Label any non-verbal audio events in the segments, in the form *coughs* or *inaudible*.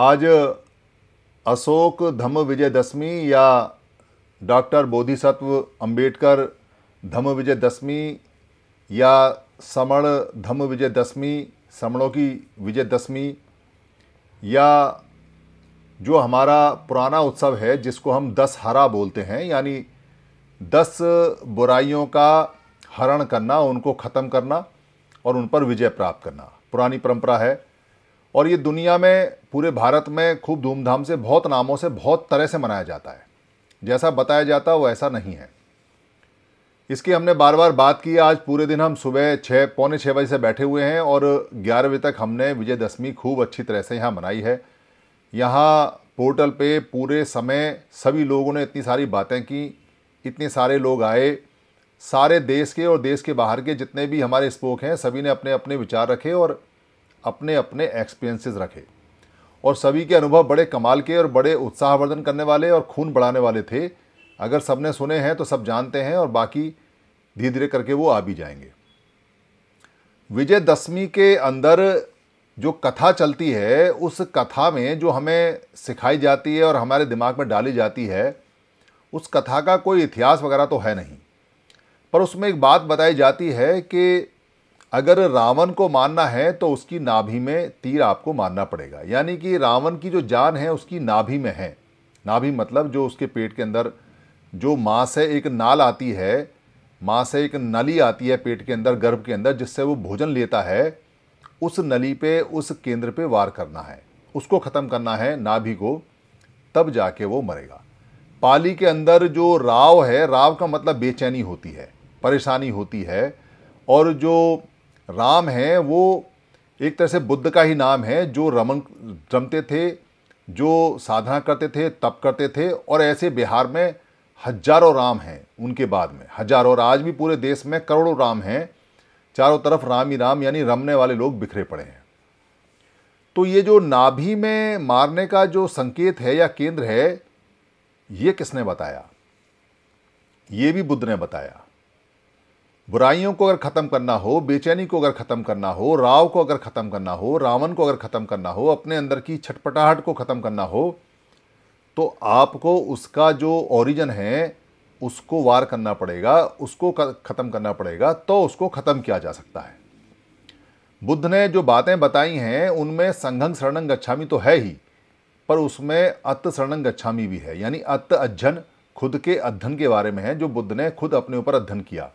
आज अशोक धम्म दशमी या डॉक्टर बोधिसत्व अंबेडकर धम्म विजयदशमी या समण धम्म दशमी समणों की विजयदशमी या जो हमारा पुराना उत्सव है जिसको हम दस हरा बोलते हैं यानी दस बुराइयों का हरण करना उनको ख़त्म करना और उन पर विजय प्राप्त करना पुरानी परंपरा है और ये दुनिया में पूरे भारत में खूब धूमधाम से बहुत नामों से बहुत तरह से मनाया जाता है जैसा बताया जाता है वो ऐसा नहीं है इसकी हमने बार बार बात की आज पूरे दिन हम सुबह छः पौने छः बजे से बैठे हुए हैं और ग्यारह बजे तक हमने विजयदशमी खूब अच्छी तरह से यहाँ मनाई है यहाँ पोर्टल पे पूरे समय सभी लोगों ने इतनी सारी बातें की इतने सारे लोग आए सारे देश के और देश के बाहर के जितने भी हमारे स्पोक हैं सभी ने अपने अपने विचार रखे और अपने अपने एक्सपीरियंसेस रखे और सभी के अनुभव बड़े कमाल के और बड़े उत्साहवर्धन करने वाले और खून बढ़ाने वाले थे अगर सब ने सुने हैं तो सब जानते हैं और बाकी धीरे धीरे करके वो आ भी जाएंगे विजय दशमी के अंदर जो कथा चलती है उस कथा में जो हमें सिखाई जाती है और हमारे दिमाग में डाली जाती है उस कथा का कोई इतिहास वगैरह तो है नहीं पर उसमें एक बात बताई जाती है कि अगर रावण को मारना है तो उसकी नाभि में तीर आपको मारना पड़ेगा यानी कि रावण की जो जान है उसकी नाभि में है नाभि मतलब जो उसके पेट के अंदर जो माँ से एक नाल आती है माँ से एक नली आती है पेट के अंदर गर्भ के अंदर जिससे वो भोजन लेता है उस नली पे उस केंद्र पे वार करना है उसको ख़त्म करना है नाभि को तब जाके वो मरेगा पाली के अंदर जो राव है राव का मतलब बेचैनी होती है परेशानी होती है और जो राम है वो एक तरह से बुद्ध का ही नाम है जो रमन रमते थे जो साधना करते थे तप करते थे और ऐसे बिहार में हजारों राम हैं उनके बाद में हजारों और आज भी पूरे देश में करोड़ों राम हैं चारों तरफ राम ही राम यानी रमने वाले लोग बिखरे पड़े हैं तो ये जो नाभि में मारने का जो संकेत है या केंद्र है ये किसने बताया ये भी बुद्ध ने बताया बुराइयों को अगर ख़त्म करना हो बेचैनी को अगर ख़त्म करना हो राव को अगर ख़त्म करना हो रावण को अगर ख़त्म करना हो अपने अंदर की छटपटाहट को ख़त्म करना हो तो आपको उसका जो ओरिजन है उसको वार करना पड़ेगा उसको ख़त्म करना पड़ेगा तो उसको ख़त्म किया जा सकता है बुद्ध ने जो बातें बताई हैं उनमें संघंग शरणंग गच्छामी तो है ही पर उसमें अत शरणंग गच्छामी भी है यानी अत अध्ययन खुद के अध्ययन के बारे में है जो बुद्ध ने खुद अपने ऊपर अध्ययन किया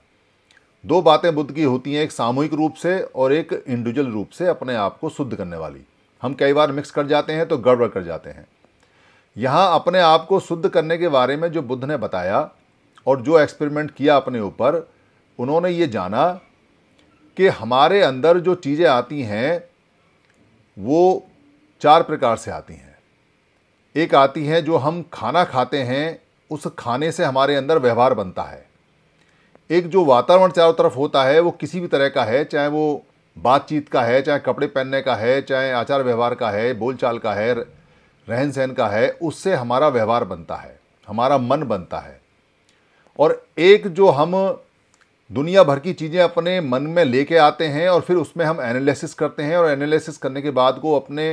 दो बातें बुद्ध की होती हैं एक सामूहिक रूप से और एक इंडिविजुअल रूप से अपने आप को शुद्ध करने वाली हम कई बार मिक्स कर जाते हैं तो गड़बड़ कर जाते हैं यहाँ अपने आप को शुद्ध करने के बारे में जो बुद्ध ने बताया और जो एक्सपेरिमेंट किया अपने ऊपर उन्होंने ये जाना कि हमारे अंदर जो चीज़ें आती हैं वो चार प्रकार से आती हैं एक आती हैं जो हम खाना खाते हैं उस खाने से हमारे अंदर व्यवहार बनता है एक जो वातावरण चारों तरफ होता है वो किसी भी तरह का है चाहे वो बातचीत का है चाहे कपड़े पहनने का है चाहे आचार व्यवहार का है बोलचाल का है रहन सहन का है उससे हमारा व्यवहार बनता है हमारा मन बनता है और एक जो हम दुनिया भर की चीज़ें अपने मन में लेके आते हैं और फिर उसमें हम एनालिसिस करते हैं और एनालिसिस करने के बाद को अपने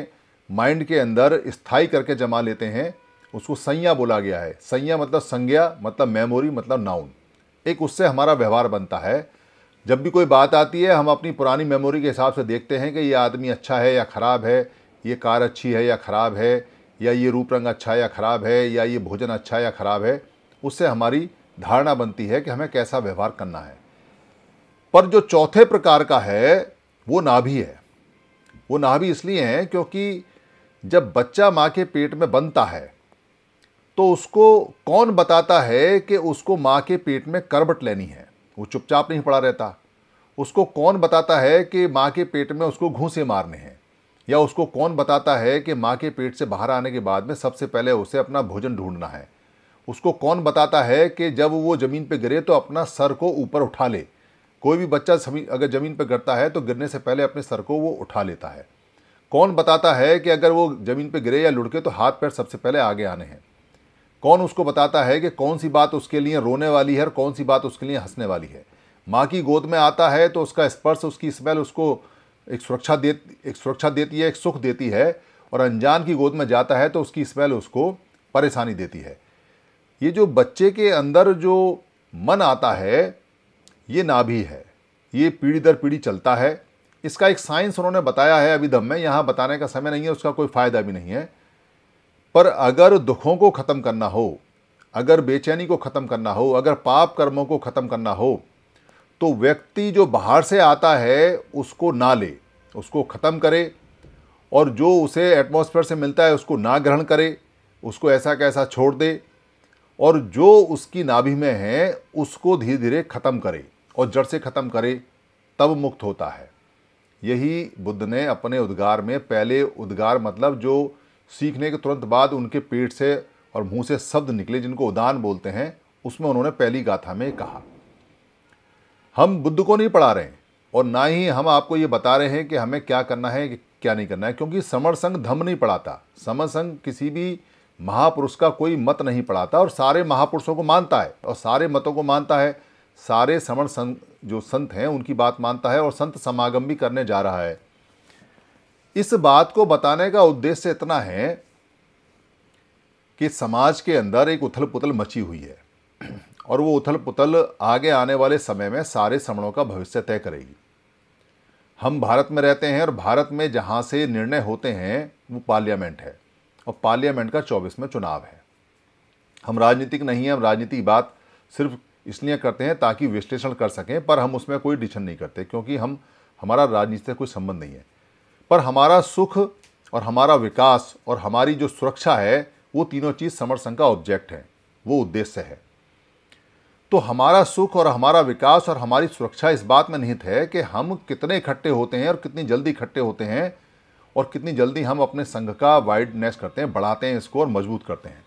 माइंड के अंदर स्थाई करके जमा लेते हैं उसको संज्ञा बोला गया है संज्ञा मतलब संज्ञा मतलब मेमोरी मतलब नाउन एक उससे हमारा व्यवहार बनता है जब भी कोई बात आती है हम अपनी पुरानी मेमोरी के हिसाब से देखते हैं कि ये आदमी अच्छा है या ख़राब है ये कार अच्छी है या ख़राब है या ये रूप रंग अच्छा या ख़राब है या ये भोजन अच्छा या ख़राब है उससे हमारी धारणा बनती है कि हमें कैसा व्यवहार करना है पर जो चौथे प्रकार का है वो नाभि है वो नाभि इसलिए है क्योंकि जब बच्चा माँ के पेट में बनता है तो उसको कौन बताता है कि उसको माँ के पेट में करबट लेनी है वो चुपचाप नहीं पड़ा रहता उसको कौन बताता है कि माँ के पेट में उसको घूसे मारने हैं या उसको कौन बताता है कि माँ के पेट से बाहर आने के बाद में सबसे पहले उसे अपना भोजन ढूंढना है उसको कौन बताता है कि जब वो ज़मीन पर गिरे तो अपना सर को ऊपर उठा ले कोई भी बच्चा अगर ज़मीन पर गिरता है तो गिरने से पहले अपने सर को वो उठा लेता है कौन बताता है कि अगर वो ज़मीन पर गिरे या लुढ़के तो हाथ पैर सबसे पहले आगे आने हैं कौन उसको बताता है कि कौन सी बात उसके लिए रोने वाली है और कौन सी बात उसके लिए हंसने वाली है माँ की गोद में आता है तो उसका स्पर्श उसकी स्मेल उसको एक सुरक्षा दे एक सुरक्षा देती है एक सुख देती है और अनजान की गोद में जाता है तो उसकी स्मेल उसको परेशानी देती है ये जो बच्चे के अंदर जो मन आता है ये नाभि है ये पीढ़ी दर पीढ़ी चलता है इसका एक साइंस उन्होंने बताया है अभी दम में यहाँ बताने का समय नहीं है उसका कोई फ़ायदा भी नहीं है पर अगर दुखों को ख़त्म करना हो अगर बेचैनी को ख़त्म करना हो अगर पाप कर्मों को ख़त्म करना हो तो व्यक्ति जो बाहर से आता है उसको ना ले उसको ख़त्म करे और जो उसे एटमॉस्फेयर से मिलता है उसको ना ग्रहण करे उसको ऐसा कैसा छोड़ दे और जो उसकी नाभि में है उसको धीरे धीरे ख़त्म करे और जड़ से ख़त्म करे तब मुक्त होता है यही बुद्ध ने अपने उद्गार में पहले उद्गार मतलब जो सीखने के तुरंत बाद उनके पेट से और मुंह से शब्द निकले जिनको उदान बोलते हैं उसमें उन्होंने पहली गाथा में कहा हम बुद्ध को नहीं पढ़ा रहे हैं और ना ही हम आपको ये बता रहे हैं कि हमें क्या करना है क्या नहीं करना है क्योंकि समर संघ धम नहीं पढ़ाता समर संघ किसी भी महापुरुष का कोई मत नहीं पढ़ाता और सारे महापुरुषों को मानता है और सारे मतों को मानता है सारे समण संघ जो संत हैं उनकी बात मानता है और संत समागम भी करने जा रहा है इस बात को बताने का उद्देश्य इतना है कि समाज के अंदर एक उथल पुथल मची हुई है और वो उथल पुथल आगे आने वाले समय में सारे समणों का भविष्य तय करेगी हम भारत में रहते हैं और भारत में जहाँ से निर्णय होते हैं वो पार्लियामेंट है और पार्लियामेंट का चौबीसवें में चुनाव है हम राजनीतिक नहीं हैं हम राजनीति बात सिर्फ इसलिए करते हैं ताकि विश्लेषण कर सकें पर हम उसमें कोई डिशन नहीं करते क्योंकि हम हमारा राजनीति से कोई संबंध नहीं है पर हमारा सुख और हमारा विकास और हमारी जो सुरक्षा है वो तीनों चीज़ समरसंघ का ऑब्जेक्ट है वो उद्देश्य है तो हमारा सुख और हमारा विकास और हमारी सुरक्षा इस बात में निहित है कि हम कितने इकट्ठे होते हैं और कितनी जल्दी इकट्ठे होते हैं और कितनी जल्दी हम अपने संघ का वाइडनेस करते हैं बढ़ाते हैं इसको और मजबूत करते हैं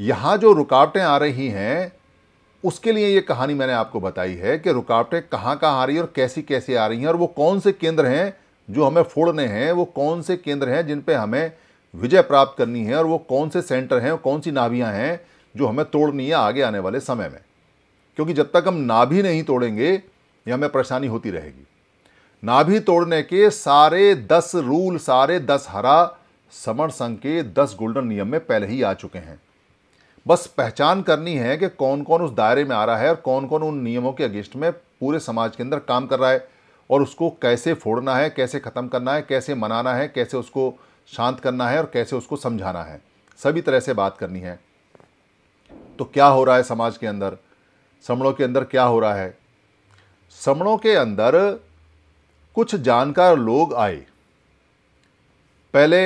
यहाँ जो रुकावटें आ रही हैं उसके लिए ये कहानी मैंने आपको बताई है कि रुकावटें कहाँ कहाँ आ रही हैं और कैसी कैसी आ रही हैं और वो कौन से केंद्र हैं जो हमें फोड़ने हैं वो कौन से केंद्र हैं जिन पे हमें विजय प्राप्त करनी है और वो कौन से सेंटर हैं और कौन सी नाभियाँ हैं जो हमें तोड़नी है आगे आने वाले समय में क्योंकि जब तक हम नाभि नहीं तोड़ेंगे ये हमें परेशानी होती रहेगी नाभि तोड़ने के सारे दस रूल सारे दस हरा समर संघ के दस गोल्डन नियम में पहले ही आ चुके हैं बस पहचान करनी है कि कौन कौन उस दायरे में आ रहा है और कौन कौन उन नियमों के अगेंस्ट में पूरे समाज के अंदर काम कर रहा है और उसको कैसे फोड़ना है कैसे ख़त्म करना है कैसे मनाना है कैसे उसको शांत करना है और कैसे उसको समझाना है सभी तरह से बात करनी है तो क्या हो रहा है समाज के अंदर समणों के अंदर क्या हो रहा है समणों के अंदर कुछ जानकार लोग आए पहले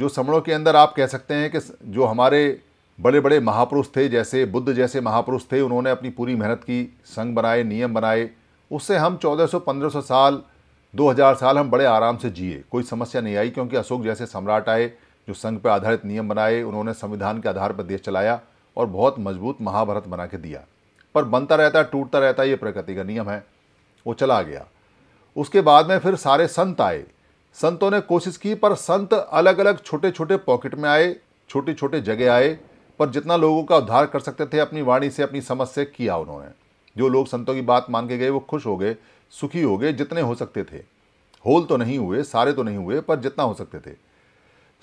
जो समणों के अंदर आप कह सकते हैं कि जो हमारे बड़े बड़े महापुरुष थे जैसे बुद्ध जैसे महापुरुष थे उन्होंने अपनी पूरी मेहनत की संघ बनाए नियम बनाए उससे हम 1400-1500 साल 2000 साल हम बड़े आराम से जिए कोई समस्या नहीं आई क्योंकि अशोक जैसे सम्राट आए जो संघ पर आधारित नियम बनाए उन्होंने संविधान के आधार पर देश चलाया और बहुत मजबूत महाभारत बना के दिया पर बनता रहता है टूटता रहता है ये प्रकृति का नियम है वो चला गया उसके बाद में फिर सारे संत आए संतों ने कोशिश की पर संत अलग अलग छोटे छोटे पॉकेट में आए छोटे छोटे जगह आए पर जितना लोगों का उद्धार कर सकते थे अपनी वाणी से अपनी समझ से किया उन्होंने जो लोग संतों की बात मान के गए वो खुश हो गए सुखी हो गए जितने हो सकते थे होल तो नहीं हुए सारे तो नहीं हुए पर जितना हो सकते थे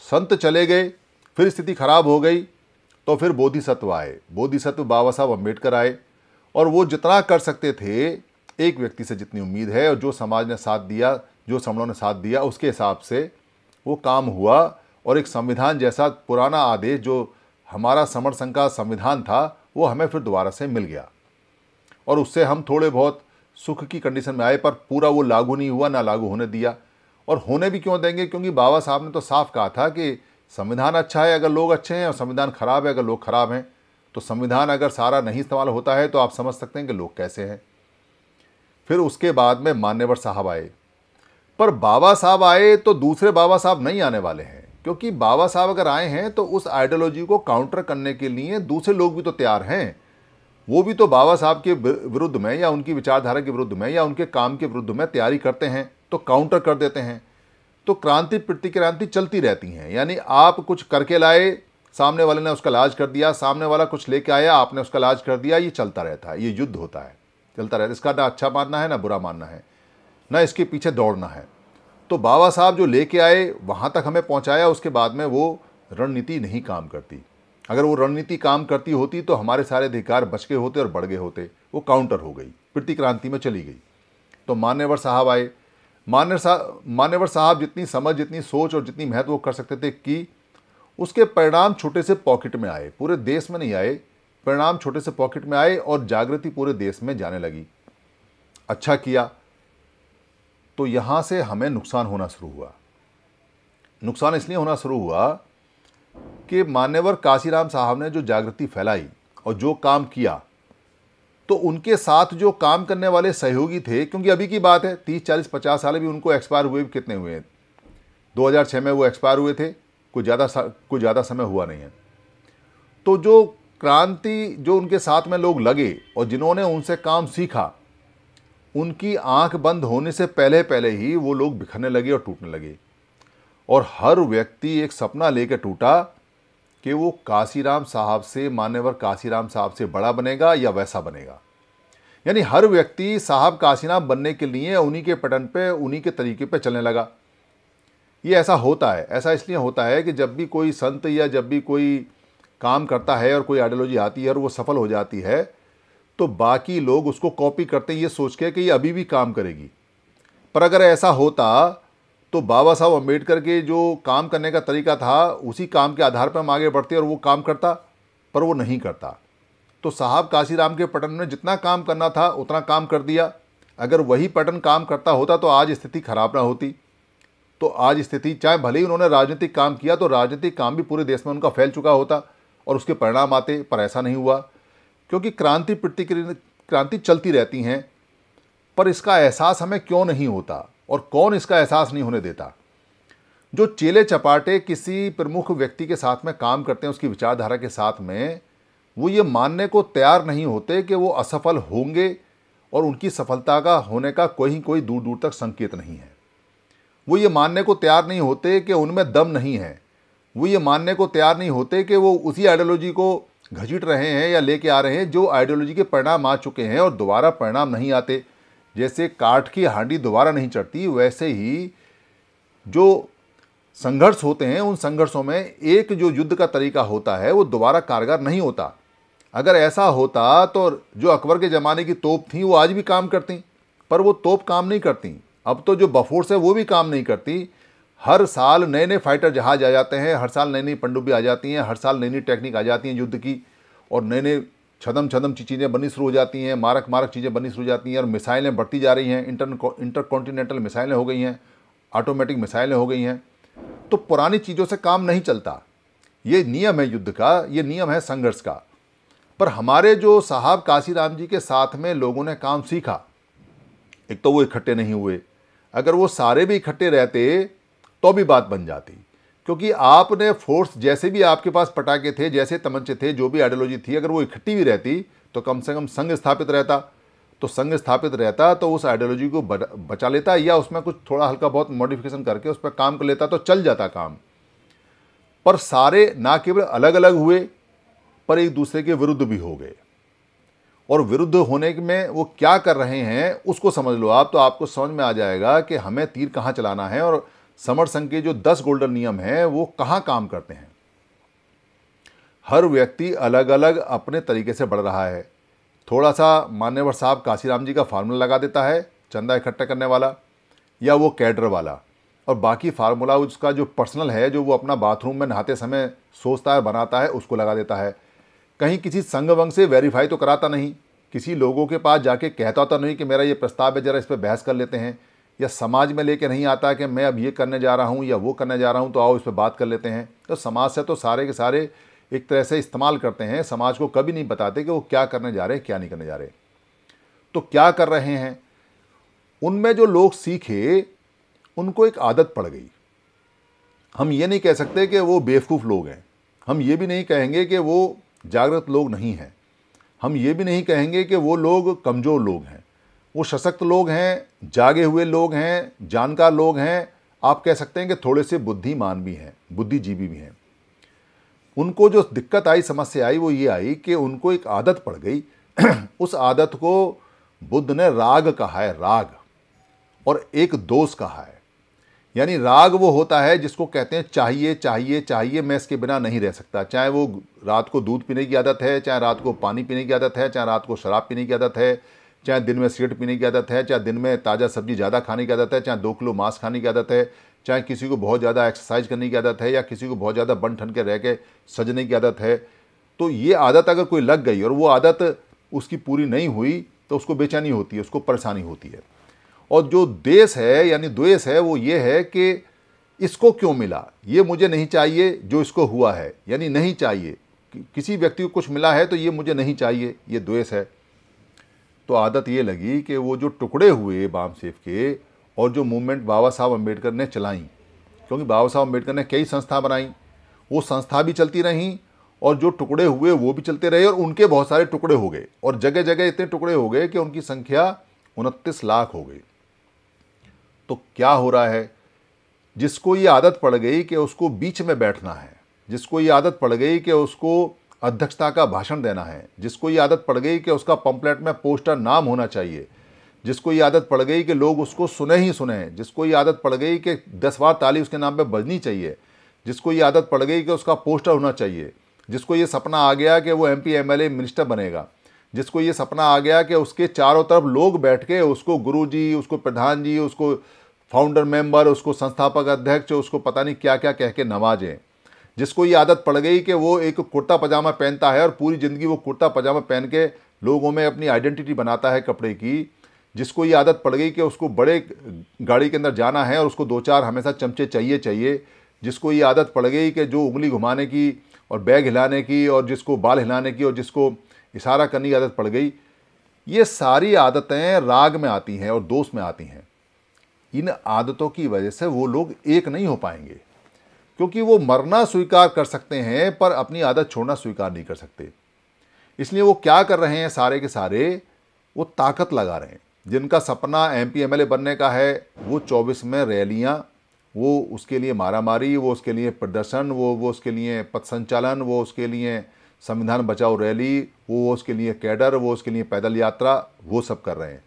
संत चले गए फिर स्थिति खराब हो गई तो फिर बोधिसत्व आए बोधिसत्व बाबा साहब अम्बेडकर आए और वो जितना कर सकते थे एक व्यक्ति से जितनी उम्मीद है और जो समाज ने साथ दिया जो समणों ने साथ दिया उसके हिसाब से वो काम हुआ और एक संविधान जैसा पुराना आदेश जो हमारा समर संघ का संविधान था वो हमें फिर दोबारा से मिल गया और उससे हम थोड़े बहुत सुख की कंडीशन में आए पर पूरा वो लागू नहीं हुआ ना लागू होने दिया और होने भी क्यों देंगे क्योंकि बाबा साहब ने तो साफ कहा था कि संविधान अच्छा है अगर लोग अच्छे हैं और संविधान ख़राब है अगर लोग ख़राब हैं तो संविधान अगर सारा नहीं इस्तेमाल होता है तो आप समझ सकते हैं कि लोग कैसे हैं फिर उसके बाद में मान्यवर साहब आए पर बाबा साहब आए तो दूसरे बाबा साहब नहीं आने वाले हैं क्योंकि बाबा साहब अगर आए हैं तो उस आइडियोलॉजी को काउंटर करने के लिए दूसरे लोग भी तो तैयार हैं वो भी तो बाबा साहब के विरुद्ध में या उनकी विचारधारा के विरुद्ध में या उनके काम के विरुद्ध में तैयारी करते हैं तो काउंटर कर देते हैं तो क्रांति प्रतिक्रांति चलती रहती हैं यानी आप कुछ करके लाए सामने वाले ने उसका लाज कर दिया सामने वाला कुछ लेके आया आपने उसका लाज कर दिया ये चलता रहता है ये युद्ध होता है चलता रहता है इसका ना अच्छा मानना है ना बुरा मानना है ना इसके पीछे दौड़ना है तो बाबा साहब जो लेके आए वहाँ तक हमें पहुँचाया उसके बाद में वो रणनीति नहीं काम करती अगर वो रणनीति काम करती होती तो हमारे सारे अधिकार बच गए होते और बढ़ गए होते वो काउंटर हो गई प्रति क्रांति में चली गई तो मान्यवर साहब आए मान्य साहब मान्यवर साहब जितनी समझ जितनी सोच और जितनी महत्व वो कर सकते थे कि उसके परिणाम छोटे से पॉकेट में आए पूरे देश में नहीं आए परिणाम छोटे से पॉकेट में आए और जागृति पूरे देश में जाने लगी अच्छा किया तो यहाँ से हमें नुकसान होना शुरू हुआ नुकसान इसलिए होना शुरू हुआ कि मान्यवर काशीराम साहब ने जो जागृति फैलाई और जो काम किया तो उनके साथ जो काम करने वाले सहयोगी थे क्योंकि अभी की बात है तीस चालीस पचास साल भी उनको एक्सपायर हुए कितने हुए हैं 2006 में वो एक्सपायर हुए थे कुछ ज़्यादा कुछ ज़्यादा समय हुआ नहीं है तो जो क्रांति जो उनके साथ में लोग लगे और जिन्होंने उनसे काम सीखा उनकी आंख बंद होने से पहले पहले ही वो लोग बिखरने लगे और टूटने लगे और हर व्यक्ति एक सपना लेकर टूटा कि वो काशीराम साहब से मान्यवर काशीराम साहब से बड़ा बनेगा या वैसा बनेगा यानी हर व्यक्ति साहब काशीराम बनने के लिए उन्हीं के पटन पे उन्हीं के तरीके पे चलने लगा ये ऐसा होता है ऐसा इसलिए होता है कि जब भी कोई संत या जब भी कोई काम करता है और कोई आइडियोलॉजी आती है और वो सफल हो जाती है तो बाकी लोग उसको कॉपी करते हैं ये सोच के कि ये अभी भी काम करेगी पर अगर ऐसा होता तो बाबा साहब अम्बेडकर के जो काम करने का तरीका था उसी काम के आधार पर हम आगे बढ़ते और वो काम करता पर वो नहीं करता तो साहब काशीराम के पटन ने जितना काम करना था उतना काम कर दिया अगर वही पटन काम करता होता तो आज स्थिति खराब ना होती तो आज स्थिति चाहे भले ही उन्होंने राजनीतिक काम किया तो राजनीतिक काम भी पूरे देश में उनका फैल चुका होता और उसके परिणाम आते पर ऐसा नहीं हुआ क्योंकि क्रांति प्रतिक्रिया क्रांति चलती रहती हैं पर इसका एहसास हमें क्यों नहीं होता और कौन इसका एहसास नहीं होने देता जो चेले चपाटे किसी प्रमुख व्यक्ति के साथ में काम करते हैं उसकी विचारधारा के साथ में वो ये मानने को तैयार नहीं होते कि वो असफल होंगे और उनकी सफलता का होने का कोई कोई दूर दूर तक संकेत नहीं है वो ये मानने को तैयार नहीं होते कि उनमें दम नहीं है वो ये मानने को तैयार नहीं होते कि वो उसी आइडियोलॉजी को घजीट रहे हैं या लेके आ रहे हैं जो आइडियोलॉजी के परिणाम आ चुके हैं और दोबारा परिणाम नहीं आते जैसे काठ की हांडी दोबारा नहीं चढ़ती वैसे ही जो संघर्ष होते हैं उन संघर्षों में एक जो युद्ध का तरीका होता है वो दोबारा कारगर नहीं होता अगर ऐसा होता तो जो अकबर के ज़माने की तोप थी वो आज भी काम करती पर वो तोप काम नहीं करती अब तो जो बफोर्स है वो भी काम नहीं करती हर साल नए नए फाइटर जहाज आ जाते हैं हर साल नई नई पंडुबी आ जाती हैं हर साल नई नई टेक्निक आ जाती हैं युद्ध की और नए नए छदम छदम चीज़ें बननी शुरू हो जाती हैं मारक मारक चीज़ें बननी शुरू हो जाती हैं और मिसाइलें बढ़ती जा रही हैं इंटर इंटर कॉन्टिनेंटल मिसाइलें हो गई हैं ऑटोमेटिक मिसाइलें हो गई हैं तो पुरानी चीज़ों से काम नहीं चलता ये नियम है युद्ध का ये नियम है संघर्ष का पर हमारे जो साहब काशीराम जी के साथ में लोगों ने काम सीखा एक तो वो इकट्ठे नहीं हुए अगर वो सारे भी इकट्ठे रहते तो भी बात बन जाती क्योंकि आपने फोर्स जैसे भी आपके पास पटाखे थे जैसे तमंचे थे जो भी आइडियोलॉजी थी अगर वो इकट्ठी भी रहती तो कम से कम संघ स्थापित रहता तो संघ स्थापित रहता तो उस आइडियोलॉजी को बचा लेता या उसमें कुछ थोड़ा हल्का बहुत मॉडिफिकेशन करके उस पर काम कर लेता तो चल जाता काम पर सारे ना केवल अलग अलग हुए पर एक दूसरे के विरुद्ध भी हो गए और विरुद्ध होने में वो क्या कर रहे हैं उसको समझ लो आप तो आपको समझ में आ जाएगा कि हमें तीर कहाँ चलाना है और समर संघ के जो दस गोल्डन नियम हैं वो कहाँ काम करते हैं हर व्यक्ति अलग अलग अपने तरीके से बढ़ रहा है थोड़ा सा मान्यवर साहब काशीराम जी का फार्मूला लगा देता है चंदा इकट्ठा करने वाला या वो कैडर वाला और बाकी फार्मूला उसका जो पर्सनल है जो वो अपना बाथरूम में नहाते समय सोचता है बनाता है उसको लगा देता है कहीं किसी संघ वंग से वेरीफाई तो कराता नहीं किसी लोगों के पास जाके कहता तो नहीं कि मेरा ये प्रस्ताव है ज़रा इस पर बहस कर लेते हैं या समाज में लेके नहीं आता कि मैं अब ये करने जा रहा हूँ या वो करने जा रहा हूँ तो आओ इस पर बात कर लेते हैं तो समाज से तो सारे के सारे एक तरह से इस्तेमाल करते हैं समाज को कभी नहीं बताते कि वो क्या करने जा रहे हैं क्या नहीं करने जा रहे तो क्या कर रहे हैं उनमें जो लोग सीखे उनको एक आदत पड़ गई हम ये नहीं कह सकते कि वो बेवकूफ़ लोग हैं हम ये भी नहीं कहेंगे कि वो जागृत लोग नहीं हैं हम ये भी नहीं कहेंगे कि वो लोग कमज़ोर लोग हैं वो सशक्त लोग हैं जागे हुए लोग हैं जानकार लोग हैं आप कह सकते हैं कि थोड़े से बुद्धिमान भी हैं बुद्धिजीवी भी हैं उनको जो दिक्कत आई समस्या आई वो ये आई कि उनको एक आदत पड़ गई *clears throat* उस आदत को बुद्ध ने राग कहा है राग और एक दोष कहा है यानी राग वो होता है जिसको कहते हैं चाहिए चाहिए चाहिए मैं इसके बिना नहीं रह सकता चाहे वो रात को दूध पीने की आदत है चाहे रात को पानी पीने की आदत है चाहे रात को शराब पीने की आदत है चाहे दिन में सिगरेट पीने की आदत है चाहे दिन में ताज़ा सब्जी ज़्यादा खाने की आदत है चाहे दो किलो मांस खाने की आदत है चाहे किसी को बहुत ज़्यादा एक्सरसाइज करने की आदत है या किसी को बहुत ज़्यादा बन ठन के रह के सजने की आदत है तो ये आदत अगर कोई लग गई और वो आदत उसकी पूरी नहीं हुई तो उसको बेचैनी होती है उसको परेशानी होती है और जो देश है यानी द्वेष है वो ये है कि इसको क्यों मिला ये मुझे नहीं चाहिए जो इसको हुआ है यानी नहीं चाहिए कि, किसी व्यक्ति को कुछ मिला है तो ये मुझे नहीं चाहिए ये द्वेष है तो आदत ये लगी कि वो जो टुकड़े हुए बाम सेफ के और जो मूवमेंट बाबा साहब अम्बेडकर ने चलाई क्योंकि बाबा साहब अम्बेडकर ने कई संस्था बनाई वो संस्था भी चलती रहीं और जो टुकड़े हुए वो भी चलते रहे और उनके बहुत सारे टुकड़े हो गए और जगह जगह इतने टुकड़े हो गए कि उनकी संख्या उनतीस लाख हो गई तो क्या हो रहा है जिसको ये आदत पड़ गई कि उसको बीच में बैठना है जिसको ये आदत पड़ गई कि उसको अध्यक्षता का भाषण देना है जिसको ये आदत पड़ गई कि उसका पंपलेट में पोस्टर नाम होना चाहिए जिसको ये आदत पड़ गई कि लोग उसको सुने ही सुने जिसको ये आदत पड़ गई कि दस बार ताली उसके नाम पे बजनी चाहिए जिसको ये आदत पड़ गई कि उसका पोस्टर होना चाहिए जिसको ये सपना आ गया कि वो एम पी मिनिस्टर बनेगा जिसको ये सपना आ गया कि उसके चारों तरफ लोग बैठ के उसको गुरु जी उसको प्रधान जी उसको फाउंडर मेंबर उसको संस्थापक अध्यक्ष उसको पता नहीं क्या क्या कह के नवाजें जिसको ये आदत पड़ गई कि वो एक कुर्ता पजामा पहनता है और पूरी ज़िंदगी वो कुर्ता पजामा पहन के लोगों में अपनी आइडेंटिटी बनाता है कपड़े की जिसको ये आदत पड़ गई कि उसको बड़े गाड़ी के अंदर जाना है और उसको दो चार हमेशा चमचे चाहिए चाहिए जिसको ये आदत पड़ गई कि जो उंगली घुमाने की और बैग हिलाने की और जिसको बाल हिलाने की और जिसको इशारा करने की आदत पड़ गई ये सारी आदतें राग में आती हैं और दोष में आती हैं इन आदतों की वजह से वो लोग एक नहीं हो पाएंगे क्योंकि वो मरना स्वीकार कर सकते हैं पर अपनी आदत छोड़ना स्वीकार नहीं कर सकते इसलिए वो क्या कर रहे हैं सारे के सारे वो ताकत लगा रहे हैं जिनका सपना एम पी एम बनने का है वो चौबीस में रैलियाँ वो उसके लिए मारामारी वो उसके लिए प्रदर्शन वो वो उसके लिए पथ संचालन वो उसके लिए संविधान बचाओ रैली वो वो उसके लिए कैडर वो उसके लिए पैदल यात्रा वो सब कर रहे हैं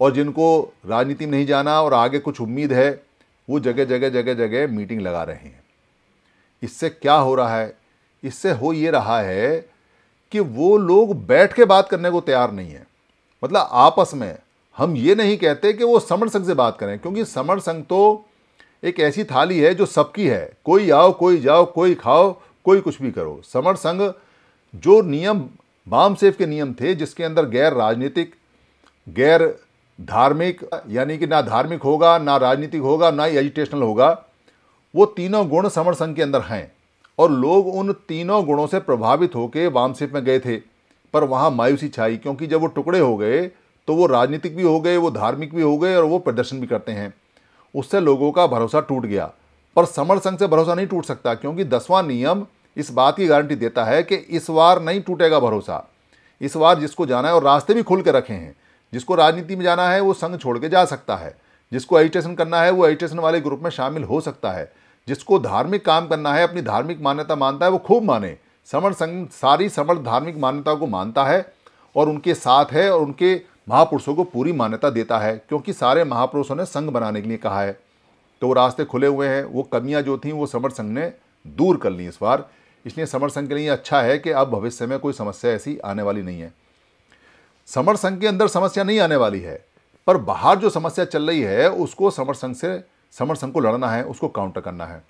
और जिनको राजनीति में नहीं जाना और आगे कुछ उम्मीद है वो जगह जगह जगह जगह मीटिंग लगा रहे हैं इससे क्या हो रहा है इससे हो ये रहा है कि वो लोग बैठ के बात करने को तैयार नहीं है मतलब आपस में हम ये नहीं कहते कि वो समर संघ से बात करें क्योंकि समर संघ तो एक ऐसी थाली है जो सबकी है कोई आओ कोई जाओ कोई खाओ कोई कुछ भी करो समर संघ जो नियम बाम सेफ के नियम थे जिसके अंदर गैर राजनीतिक गैर धार्मिक यानी कि ना धार्मिक होगा ना राजनीतिक होगा ना ही एजुटेशनल होगा वो तीनों गुण समर संघ के अंदर हैं और लोग उन तीनों गुणों से प्रभावित होकर वामसिप में गए थे पर वहाँ मायूसी छाई क्योंकि जब वो टुकड़े हो गए तो वो राजनीतिक भी हो गए वो धार्मिक भी हो गए और वो प्रदर्शन भी करते हैं उससे लोगों का भरोसा टूट गया पर समर संघ से भरोसा नहीं टूट सकता क्योंकि दसवां नियम इस बात की गारंटी देता है कि इस बार नहीं टूटेगा भरोसा इस बार जिसको जाना है और रास्ते भी खुल के रखे हैं जिसको राजनीति में जाना है वो संघ छोड़ के जा सकता है जिसको एजिटेशन करना है वो एजिटेशन वाले ग्रुप में शामिल हो सकता है जिसको धार्मिक काम करना है अपनी धार्मिक मान्यता मानता है वो खूब माने समर्ण संघ सारी समर्ण धार्मिक मान्यता को मानता है और उनके साथ है और उनके महापुरुषों को पूरी मान्यता देता है क्योंकि सारे महापुरुषों ने संघ बनाने के लिए कहा है तो वो रास्ते खुले हुए हैं वो कमियाँ जो थी वो समर संघ ने दूर कर ली इस बार इसलिए समर संघ के लिए अच्छा है कि अब भविष्य में कोई समस्या ऐसी आने वाली नहीं है समर संघ के अंदर समस्या नहीं आने वाली है पर बाहर जो समस्या चल रही है उसको समर संघ से समर संघ को लड़ना है उसको काउंटर करना है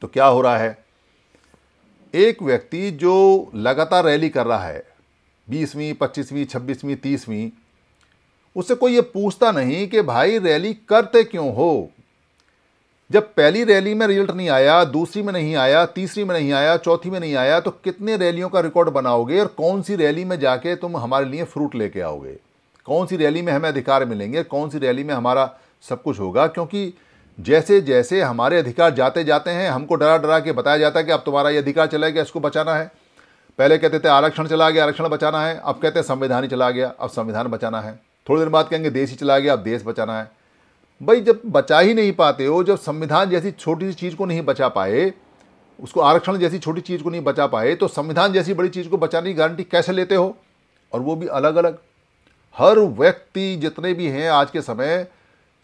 तो क्या हो रहा है एक व्यक्ति जो लगातार रैली कर रहा है बीसवीं पच्चीसवीं छब्बीसवीं तीसवीं उससे कोई ये पूछता नहीं कि भाई रैली करते क्यों हो जब पहली रैली में रिजल्ट नहीं आया दूसरी में नहीं आया तीसरी में नहीं आया चौथी में नहीं आया तो कितने रैलियों का रिकॉर्ड बनाओगे और कौन सी रैली में जाके तुम हमारे लिए फ्रूट लेके आओगे कौन सी रैली में हमें अधिकार मिलेंगे कौन सी रैली में हमारा सब कुछ होगा क्योंकि जैसे जैसे हमारे अधिकार जाते जाते हैं हमको डरा डरा के बताया जाता है कि अब तुम्हारा ये अधिकार चला गया इसको बचाना है पहले कहते थे आरक्षण चला गया आरक्षण बचाना है अब कहते हैं संविधान ही चला गया अब संविधान बचाना है थोड़ी देर बाद कहेंगे देश ही चला गया अब देश बचाना है भाई जब बचा ही नहीं पाते हो जब संविधान जैसी छोटी सी चीज़ को नहीं बचा पाए उसको आरक्षण जैसी छोटी चीज़ को नहीं बचा पाए तो संविधान जैसी बड़ी चीज़ को बचाने की गारंटी कैसे लेते हो और वो भी अलग अलग हर व्यक्ति जितने भी हैं आज के समय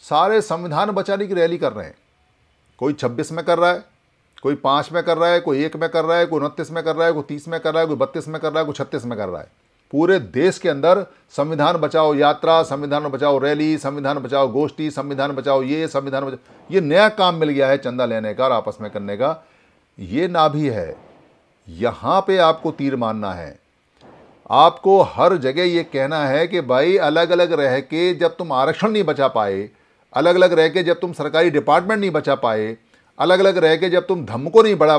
सारे संविधान बचाने की रैली कर रहे हैं कोई छब्बीस में कर रहा है कोई पाँच में कर रहा है कोई एक में कर रहा है कोई उनतीस में कर रहा है कोई तीस में कर रहा है कोई बत्तीस में कर रहा है कोई छत्तीस में कर रहा है पूरे देश के अंदर संविधान बचाओ यात्रा संविधान बचाओ रैली संविधान बचाओ गोष्ठी संविधान बचाओ ये संविधान बचाओ ये नया काम मिल गया है चंदा लेने का और आपस में करने का ये ना भी है यहाँ पे आपको तीर मानना है आपको हर जगह ये कहना है कि भाई अलग अलग रह के जब तुम आरक्षण नहीं बचा पाए अलग अलग रह के जब तुम सरकारी डिपार्टमेंट नहीं बचा पाए अलग अलग रह के जब तुम धमको नहीं बढ़ा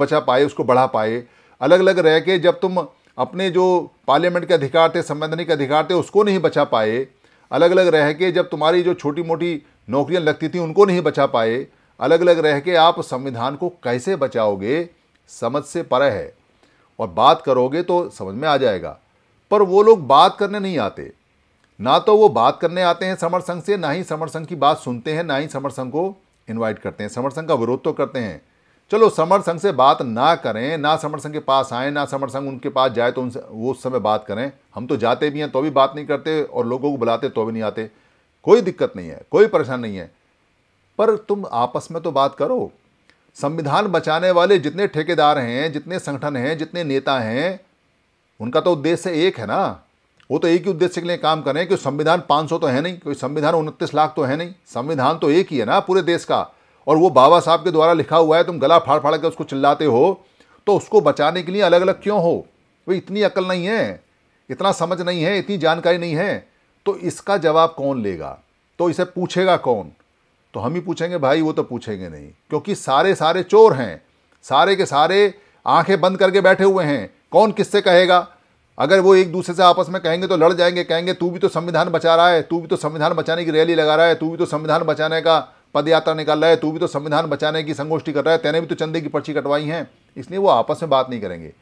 बचा पाए उसको बढ़ा पाए अलग अलग रह के जब तुम अपने जो पार्लियामेंट के अधिकार थे संवैधानिक अधिकार थे उसको नहीं बचा पाए अलग अलग रह के जब तुम्हारी जो छोटी मोटी नौकरियां लगती थी उनको नहीं बचा पाए अलग अलग रह के आप संविधान को कैसे बचाओगे समझ से पर है और बात करोगे तो समझ में आ जाएगा पर वो लोग बात करने नहीं आते ना तो वो बात करने आते हैं समर संघ से ना ही समर संघ की बात सुनते हैं ना ही समर संघ को इनवाइट करते हैं समर संघ का विरोध तो करते हैं चलो समर संघ से बात ना करें ना समर संघ के पास आए ना समर संघ उनके पास जाए तो उनसे वो उस समय बात करें हम तो जाते भी हैं तो भी बात नहीं करते और लोगों को बुलाते तो भी नहीं आते कोई दिक्कत नहीं है कोई परेशान नहीं है पर तुम आपस में तो बात करो संविधान बचाने वाले जितने ठेकेदार हैं जितने संगठन हैं जितने नेता हैं उनका तो उद्देश्य एक है ना वो तो एक ही उद्देश्य के लिए काम करें कि संविधान 500 तो है नहीं कोई संविधान उनतीस लाख तो है नहीं संविधान तो एक ही है ना पूरे देश का और वो बाबा साहब के द्वारा लिखा हुआ है तुम गला फाड़ फाड़ के उसको चिल्लाते हो तो उसको बचाने के लिए अलग अलग क्यों हो वो इतनी अकल नहीं है इतना समझ नहीं है इतनी जानकारी नहीं है तो इसका जवाब कौन लेगा तो इसे पूछेगा कौन तो हम ही पूछेंगे भाई वो तो पूछेंगे नहीं क्योंकि सारे सारे चोर हैं सारे के सारे आंखें बंद करके बैठे हुए हैं कौन किससे कहेगा अगर वो एक दूसरे से आपस में कहेंगे तो लड़ जाएंगे कहेंगे तू भी तो संविधान बचा रहा है तू भी तो संविधान बचाने की रैली लगा रहा है तू भी तो संविधान बचाने का पदयात्रा यात्रा निकाल रहा है तू भी तो संविधान बचाने की संगोष्ठी कर रहा है तेने भी तो चंदे की पर्ची कटवाई है इसलिए वो आपस में बात नहीं करेंगे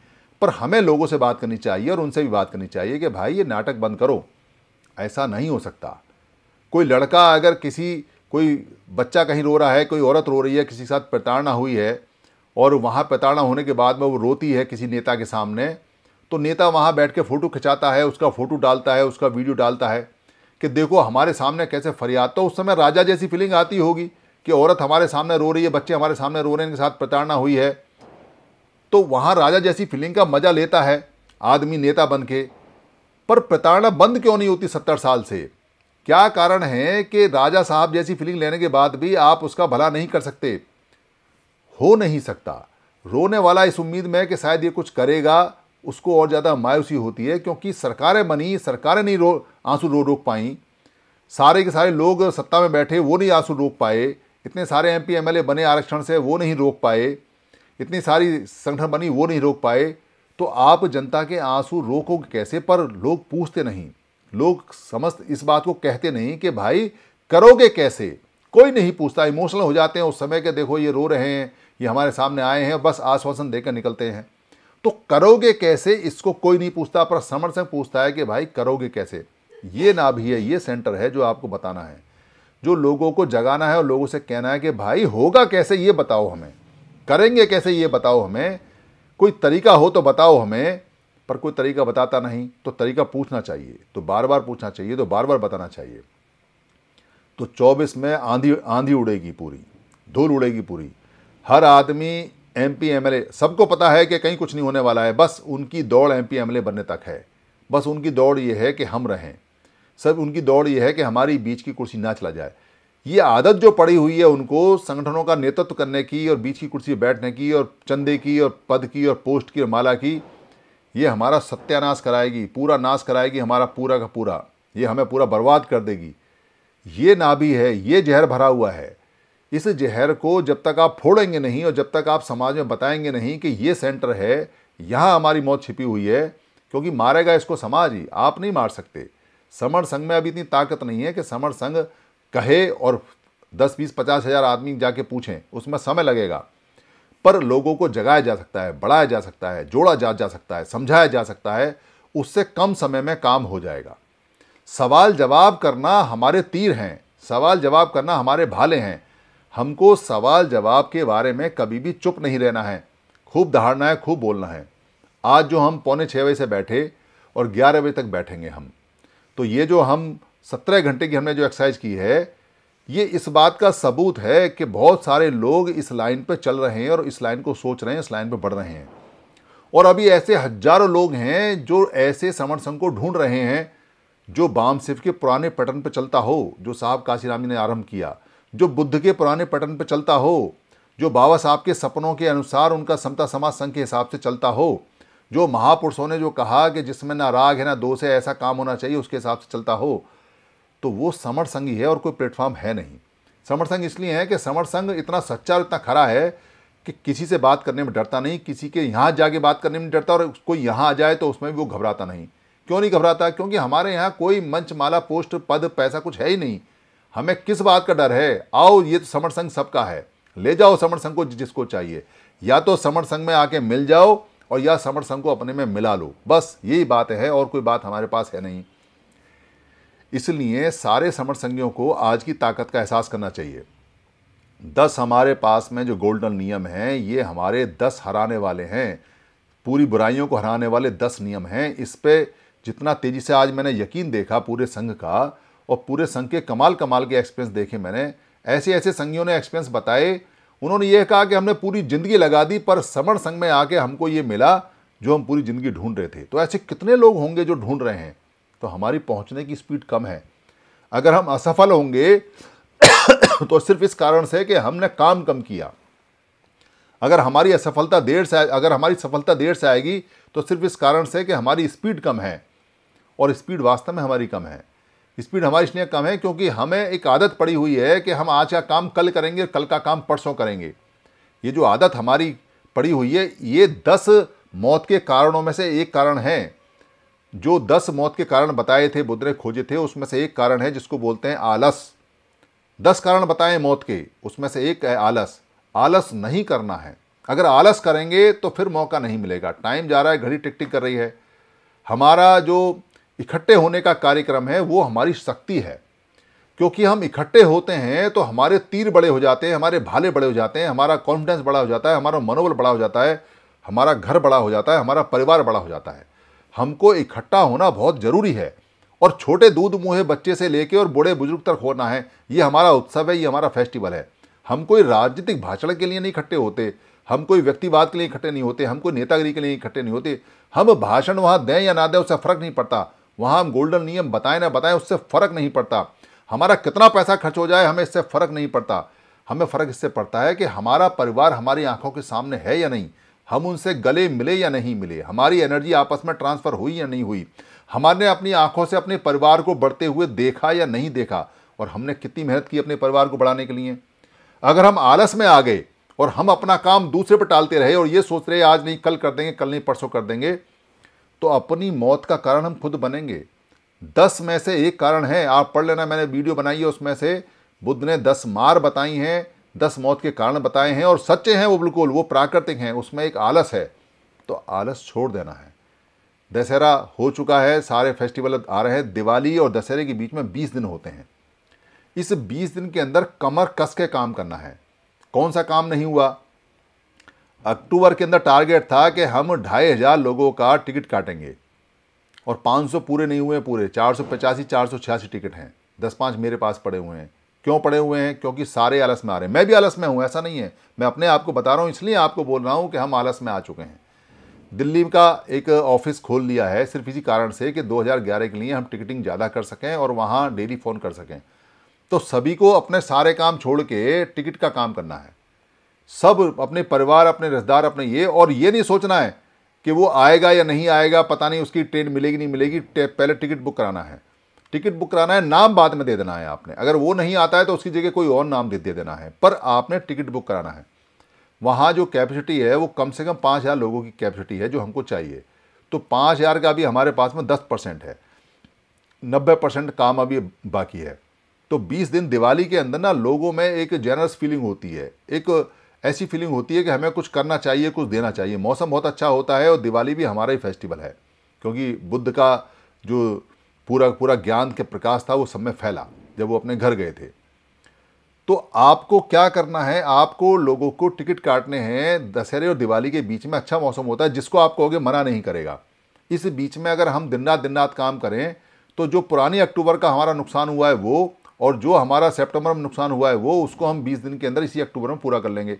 पर हमें लोगों से बात करनी चाहिए और उनसे भी बात करनी चाहिए कि भाई ये नाटक बंद करो ऐसा नहीं हो सकता कोई लड़का अगर किसी कोई बच्चा कहीं रो रहा है कोई औरत रो रही है किसी के साथ प्रताड़ना हुई है और वहाँ प्रताड़ना होने के बाद में वो रोती है किसी नेता के सामने तो नेता वहाँ बैठ के फ़ोटो खिंचाता है उसका फ़ोटो डालता है उसका वीडियो डालता है कि देखो हमारे सामने कैसे फरियाद तो उस समय राजा जैसी फीलिंग आती होगी कि औरत हमारे सामने रो रही है बच्चे हमारे सामने रो रहे हैं इनके साथ प्रताड़ना हुई है तो वहाँ राजा जैसी फीलिंग का मज़ा लेता है आदमी नेता बन के पर प्रताड़ना बंद क्यों नहीं होती सत्तर साल से क्या कारण है कि राजा साहब जैसी फीलिंग लेने के बाद भी आप उसका भला नहीं कर सकते हो नहीं सकता रोने वाला इस उम्मीद में कि शायद ये कुछ करेगा उसको और ज़्यादा मायूसी होती है क्योंकि सरकारें बनी सरकारें नहीं रो आंसू रो रोक पाई सारे के सारे लोग सत्ता में बैठे वो नहीं आंसू रोक पाए इतने सारे M P M L A बने आरक्षण से वो नहीं रोक पाए इतनी सारी संगठन बनी वो नहीं रोक पाए तो आप जनता के आंसू रोको कैसे पर लोग पूछते नहीं लोग समस्त इस बात को कहते नहीं कि भाई करोगे कैसे कोई नहीं पूछता इमोशनल हो जाते हैं उस समय के देखो ये रो रहे हैं ये हमारे सामने आए हैं बस आश्वासन देकर निकलते हैं तो करोगे कैसे इसको कोई नहीं पूछता पर समर सिंह पूछता है कि भाई करोगे कैसे ये ना भी है ये सेंटर है जो आपको बताना है जो लोगों को जगाना है और लोगों से कहना है कि भाई होगा कैसे ये बताओ हमें करेंगे कैसे ये बताओ हमें कोई तरीका हो तो बताओ हमें पर कोई तरीका बताता नहीं तो तरीका पूछना चाहिए तो बार बार पूछना चाहिए तो बार बार बताना चाहिए तो 24 में आंधी आंधी उड़ेगी पूरी धूल उड़ेगी पूरी हर आदमी M P M L A सबको पता है कि कहीं कुछ नहीं होने वाला है बस उनकी दौड़ M P M L A बनने तक है बस उनकी दौड़ ये है कि हम रहें सब उनकी दौड़ ये है कि हमारी बीच की कुर्सी ना चला जाए ये आदत जो पड़ी हुई है उनको संगठनों का नेतृत्व करने की और बीच की कुर्सी बैठने की और चंदे की और पद की और पोस्ट की और माला की ये हमारा सत्यानाश कराएगी पूरा नाश कराएगी हमारा पूरा का पूरा ये हमें पूरा बर्बाद कर देगी ये नाभी है ये जहर भरा हुआ है इस जहर को जब तक आप फोड़ेंगे नहीं और जब तक आप समाज में बताएंगे नहीं कि ये सेंटर है यहाँ हमारी मौत छिपी हुई है क्योंकि मारेगा इसको समाज ही आप नहीं मार सकते समर संघ में अभी इतनी ताकत नहीं है कि समर संघ कहे और दस बीस पचास हज़ार आदमी जाके पूछें उसमें समय लगेगा पर लोगों को जगाया जा सकता है बढ़ाया जा सकता है जोड़ा जा जा सकता है समझाया जा सकता है उससे कम समय में काम हो जाएगा सवाल जवाब करना हमारे तीर हैं सवाल जवाब करना हमारे भाले हैं हमको सवाल जवाब के बारे में कभी भी चुप नहीं रहना है खूब दहाड़ना है खूब बोलना है आज जो हम पौने छः बजे से बैठे और ग्यारह बजे तक बैठेंगे हम तो ये जो हम सत्रह घंटे की हमने जो एक्सरसाइज की है ये इस बात का सबूत है कि बहुत सारे लोग इस लाइन पर चल रहे हैं और इस लाइन को सोच रहे हैं इस लाइन पर बढ़ रहे हैं और अभी ऐसे हजारों लोग हैं जो ऐसे समर्थ संघ को ढूंढ रहे हैं जो बाम सिर्फ के पुराने पैटर्न पर चलता हो जो साहब काशीराम जी ने आरंभ किया जो बुद्ध के पुराने पटन पर चलता हो जो बाबा साहब के सपनों के अनुसार उनका समता समाज संघ के हिसाब से चलता हो जो महापुरुषों ने जो कहा कि जिसमें ना राग है ना दोष है ऐसा काम होना चाहिए उसके हिसाब से चलता हो तो वो समर संघ ही है और कोई प्लेटफॉर्म है नहीं समर संघ इसलिए है कि समर संघ इतना सच्चा और इतना खरा है कि किसी से बात करने में डरता नहीं किसी के यहाँ जाके बात करने में डरता और कोई यहाँ आ जाए तो उसमें भी वो घबराता नहीं क्यों नहीं घबराता क्योंकि हमारे यहाँ कोई मंच माला पोस्ट पद पैसा कुछ है ही नहीं हमें किस बात का डर है आओ ये तो समर संघ सबका है ले जाओ समर संघ को जिसको चाहिए या तो समर संघ में आके मिल जाओ और या समर संघ को अपने में मिला लो बस यही बात है और कोई बात हमारे पास है नहीं इसलिए सारे समर संघियों को आज की ताकत का एहसास करना चाहिए दस हमारे पास में जो गोल्डन नियम हैं ये हमारे दस हराने वाले हैं पूरी बुराइयों को हराने वाले दस नियम हैं इस पर जितना तेज़ी से आज मैंने यकीन देखा पूरे संघ का और पूरे संघ के कमाल कमाल के एक्सपीरियंस देखे मैंने ऐसे ऐसे संघियों ने एक्सपीरियंस बताए उन्होंने यह कहा कि हमने पूरी ज़िंदगी लगा दी पर श्रवण संघ में आके हमको ये मिला जो हम पूरी ज़िंदगी ढूंढ रहे थे तो ऐसे कितने लोग होंगे जो ढूंढ रहे हैं तो हमारी पहुंचने की स्पीड कम है अगर हम असफल होंगे *coughs* तो सिर्फ इस कारण से कि हमने काम कम किया अगर हमारी असफलता देर से अगर हमारी सफलता देर से आएगी तो सिर्फ इस कारण से कि हमारी स्पीड कम है और स्पीड वास्तव में हमारी कम है स्पीड हमारी इसलिए कम है क्योंकि हमें एक आदत पड़ी हुई है कि हम आज का काम कल करेंगे और कल का काम परसों करेंगे ये जो आदत हमारी पड़ी हुई है ये दस मौत के कारणों में से एक कारण है जो दस मौत के कारण बताए थे बुद्ध ने खोजे थे उसमें से एक कारण है जिसको बोलते हैं आलस दस कारण बताएं मौत के उसमें से एक है आलस आलस नहीं करना है अगर आलस करेंगे तो फिर मौका नहीं मिलेगा टाइम जा रहा है घड़ी टिक टिक कर रही है हमारा जो इकट्ठे होने का कार्यक्रम है वो हमारी शक्ति है क्योंकि हम इकट्ठे होते हैं तो हमारे तीर बड़े हो जाते हैं हमारे भाले बड़े हो जाते हैं हमारा कॉन्फिडेंस बड़ा हो जाता है हमारा मनोबल बड़ा हो जाता है हमारा घर बड़ा हो जाता है हमारा परिवार बड़ा हो जाता है हमको इकट्ठा होना बहुत ज़रूरी है और छोटे दूध मुहे बच्चे से लेके और बूढ़े बुजुर्ग तक होना है ये हमारा उत्सव है ये हमारा फेस्टिवल है हम कोई राजनीतिक भाषण के लिए नहीं इकट्ठे होते हम कोई व्यक्तिवाद के लिए इकट्ठे नहीं होते हम कोई नेतागिरी के लिए इकट्ठे नहीं होते हम भाषण वहाँ दें या ना दें उससे फ़र्क नहीं पड़ता वहाँ हम गोल्डन नियम बताएं ना बताएं उससे फ़र्क नहीं पड़ता हमारा कितना पैसा खर्च हो जाए हमें इससे फ़र्क नहीं पड़ता हमें फ़र्क इससे पड़ता है कि हमारा परिवार हमारी आंखों के सामने है या नहीं हम उनसे गले मिले या नहीं मिले हमारी एनर्जी आपस में ट्रांसफ़र हुई या नहीं हुई हमारे अपनी आंखों से अपने परिवार को बढ़ते हुए देखा या नहीं देखा और हमने कितनी मेहनत की अपने परिवार को बढ़ाने के लिए अगर हम आलस में आ गए और हम अपना काम दूसरे पर टालते रहे और ये सोच रहे आज नहीं कल कर देंगे कल नहीं परसों कर देंगे तो अपनी मौत का कारण हम खुद बनेंगे दस में से एक कारण है आप पढ़ लेना मैंने वीडियो बनाई है उसमें से बुद्ध ने दस मार बताई हैं दस मौत के कारण बताए हैं और सच्चे हैं वो बिल्कुल वो प्राकृतिक हैं उसमें एक आलस है तो आलस छोड़ देना है दशहरा हो चुका है सारे फेस्टिवल आ रहे हैं दिवाली और दशहरे के बीच में बीस दिन होते हैं इस बीस दिन के अंदर कमर कस के काम करना है कौन सा काम नहीं हुआ अक्टूबर के अंदर टारगेट था कि हम ढाई हज़ार लोगों का टिकट काटेंगे और 500 पूरे नहीं हुए पूरे चार सौ पचासी चार सौ छियासी टिकट हैं दस पाँच मेरे पास पड़े हुए हैं क्यों पड़े हुए हैं क्योंकि सारे आलस में आ रहे हैं मैं भी आलस में हूँ ऐसा नहीं है मैं अपने आप को बता रहा हूँ इसलिए आपको बोल रहा हूँ कि हम आलस में आ चुके हैं दिल्ली का एक ऑफिस खोल लिया है सिर्फ इसी कारण से कि 2011 के लिए हम टिकटिंग ज़्यादा कर सकें और वहाँ डेली फ़ोन कर सकें तो सभी को अपने सारे काम छोड़ के टिकट का काम करना है सब अपने परिवार अपने रिश्तेदार अपने ये और ये नहीं सोचना है कि वो आएगा या नहीं आएगा पता नहीं उसकी ट्रेन मिलेगी नहीं मिलेगी पहले टिकट बुक कराना है टिकट बुक कराना है नाम बाद में दे देना है आपने अगर वो नहीं आता है तो उसकी जगह कोई और नाम दे दे देना है पर आपने टिकट बुक कराना है वहाँ जो कैपेसिटी है वो कम से कम पाँच हज़ार लोगों की कैपेसिटी है जो हमको चाहिए तो पाँच हज़ार का अभी हमारे पास में दस परसेंट है नब्बे परसेंट काम अभी बाकी है तो बीस दिन दिवाली के अंदर ना लोगों में एक जेनरस फीलिंग होती है एक ऐसी फीलिंग होती है कि हमें कुछ करना चाहिए कुछ देना चाहिए मौसम बहुत अच्छा होता है और दिवाली भी हमारा ही फेस्टिवल है क्योंकि बुद्ध का जो पूरा पूरा ज्ञान के प्रकाश था वो सब में फैला जब वो अपने घर गए थे तो आपको क्या करना है आपको लोगों को टिकट काटने हैं दशहरे और दिवाली के बीच में अच्छा मौसम होता है जिसको आप कहोगे मना नहीं करेगा इस बीच में अगर हम दिन रात दिन रात काम करें तो जो पुरानी अक्टूबर का हमारा नुकसान हुआ है वो और जो हमारा सेप्टेम्बर में नुकसान हुआ है वो उसको हम 20 दिन के अंदर इसी अक्टूबर में पूरा कर लेंगे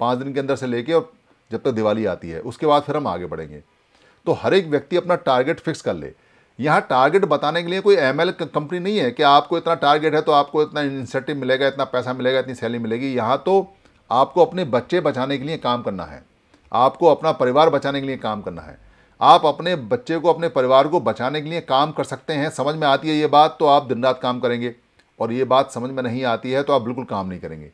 पाँच दिन के अंदर से लेके और जब तक दिवाली आती है उसके बाद फिर हम आगे बढ़ेंगे तो हर एक व्यक्ति अपना टारगेट फिक्स कर ले यहाँ टारगेट बताने के लिए कोई एम कंपनी नहीं है कि आपको इतना टारगेट है तो आपको इतना इंसेंटिव मिलेगा इतना पैसा मिलेगा इतनी सैलरी मिलेगी यहाँ तो आपको अपने बच्चे बचाने के लिए काम करना है आपको अपना परिवार बचाने के लिए काम करना है आप अपने बच्चे को अपने परिवार को बचाने के लिए काम कर सकते हैं समझ में आती है ये बात तो आप दिन रात काम करेंगे और ये बात समझ में नहीं आती है तो आप बिल्कुल काम नहीं करेंगे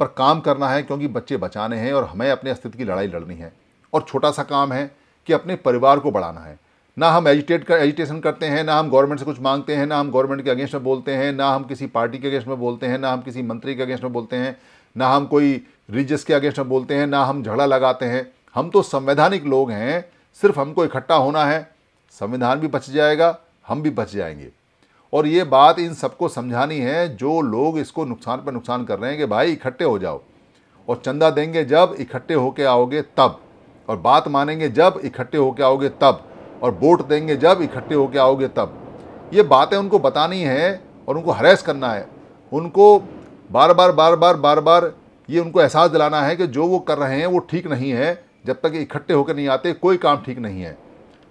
पर काम करना है क्योंकि बच्चे बचाने हैं और हमें अपने अस्तित्व की लड़ाई लड़नी है और छोटा सा काम है कि अपने परिवार को बढ़ाना है ना हम एजिटेट कर एजिटेशन करते हैं ना हम गवर्नमेंट से कुछ मांगते हैं ना हम गवर्नमेंट के अगेंस्ट में बोलते हैं ना हम किसी पार्टी के अगेंस्ट में बोलते हैं ना हम किसी मंत्री के अगेंस्ट में बोलते हैं ना हम कोई रिलीजस के अगेंस्ट में बोलते हैं ना हम झगड़ा लगाते हैं हम तो संवैधानिक लोग हैं सिर्फ हमको इकट्ठा होना है संविधान भी बच जाएगा हम भी बच जाएंगे और ये बात इन सबको समझानी है जो लोग इसको नुकसान पर नुकसान कर रहे हैं कि भाई इकट्ठे हो जाओ और चंदा देंगे जब इकट्ठे होके आओगे तब और बात मानेंगे जब इकट्ठे होके आओगे तब और वोट देंगे जब इकट्ठे होके आओगे तब ये बातें उनको बतानी है और उनको हरेस करना है उनको बार बार बार बार बार बार ये उनको एहसास दिलाना है कि जो वो कर रहे हैं वो ठीक नहीं है जब तक इकट्ठे होकर नहीं आते कोई काम ठीक नहीं है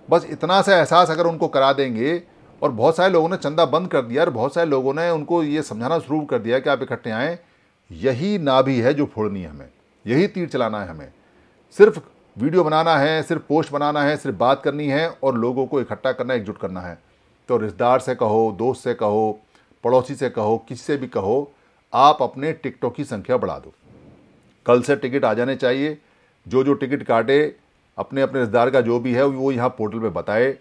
बस इतना सा एहसास अगर उनको करा देंगे और बहुत सारे लोगों ने चंदा बंद कर दिया और बहुत सारे लोगों ने उनको ये समझाना शुरू कर दिया कि आप इकट्ठे आएँ यही नाभि है जो फोड़नी है हमें यही तीर चलाना है हमें सिर्फ वीडियो बनाना है सिर्फ पोस्ट बनाना है सिर्फ बात करनी है और लोगों को इकट्ठा करना एकजुट करना है तो रिश्तेदार से कहो दोस्त से कहो पड़ोसी से कहो किसी से भी कहो आप अपने टिकटों की संख्या बढ़ा दो कल से टिकट आ जाने चाहिए जो जो टिकट काटे अपने अपने रिश्तेदार का जो भी है वो यहाँ पोर्टल पर बताए